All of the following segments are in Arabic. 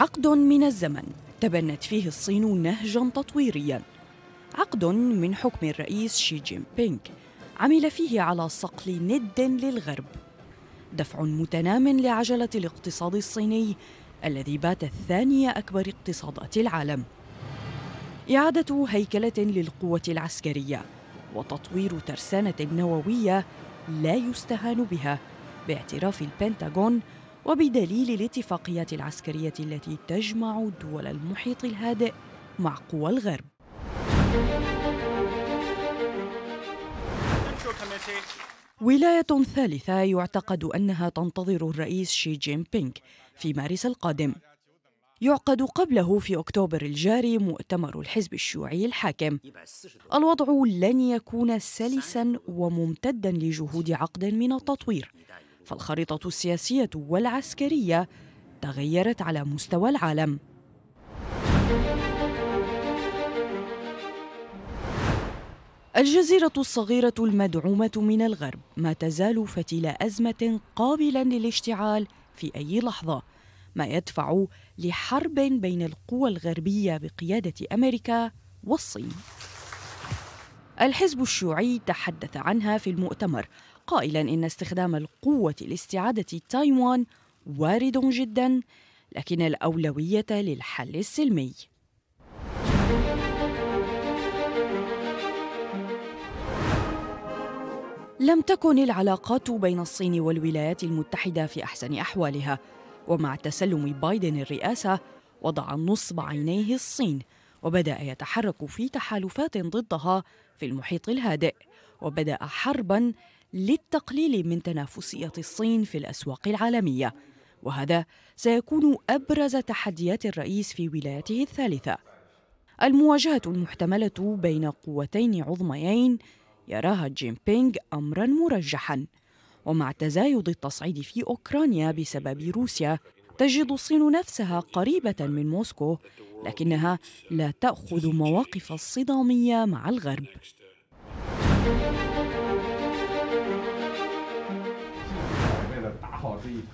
عقد من الزمن تبنت فيه الصين نهجا تطويريا عقد من حكم الرئيس شي جين بينغ عمل فيه على صقل ند للغرب دفع متنام لعجله الاقتصاد الصيني الذي بات الثاني اكبر اقتصادات العالم اعاده هيكله للقوه العسكريه وتطوير ترسانه نوويه لا يستهان بها باعتراف البنتاغون وبدليل الاتفاقيات العسكرية التي تجمع دول المحيط الهادئ مع قوى الغرب. ولاية ثالثة يعتقد أنها تنتظر الرئيس شي جين بينغ في مارس القادم. يعقد قبله في أكتوبر الجاري مؤتمر الحزب الشيوعي الحاكم. الوضع لن يكون سلساً وممتداً لجهود عقد من التطوير. فالخريطة السياسية والعسكرية تغيرت على مستوى العالم الجزيرة الصغيرة المدعومة من الغرب ما تزال فتيل أزمة قابلا للاشتعال في أي لحظة ما يدفع لحرب بين القوى الغربية بقيادة أمريكا والصين الحزب الشيوعي تحدث عنها في المؤتمر قائلا ان استخدام القوه لاستعاده تايوان وارد جدا لكن الاولويه للحل السلمي لم تكن العلاقات بين الصين والولايات المتحده في احسن احوالها ومع تسلم بايدن الرئاسه وضع نصب عينيه الصين وبدأ يتحرك في تحالفات ضدها في المحيط الهادئ وبدأ حربا للتقليل من تنافسية الصين في الأسواق العالمية وهذا سيكون أبرز تحديات الرئيس في ولايته الثالثة المواجهة المحتملة بين قوتين عظميين يراها جين بينغ أمرا مرجحا ومع تزايد التصعيد في أوكرانيا بسبب روسيا تجد الصين نفسها قريبة من موسكو لكنها لا تأخذ مواقف الصدامية مع الغرب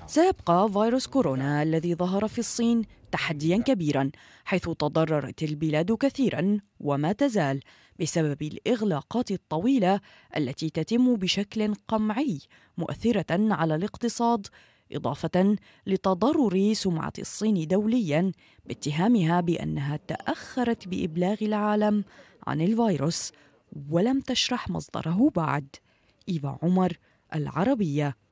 سيبقى فيروس كورونا الذي ظهر في الصين تحديا كبيرا حيث تضررت البلاد كثيرا وما تزال بسبب الاغلاقات الطويله التي تتم بشكل قمعي مؤثره على الاقتصاد إضافة لتضرر سمعة الصين دوليا باتهامها بأنها تأخرت بإبلاغ العالم عن الفيروس ولم تشرح مصدره بعد إيفا عمر العربية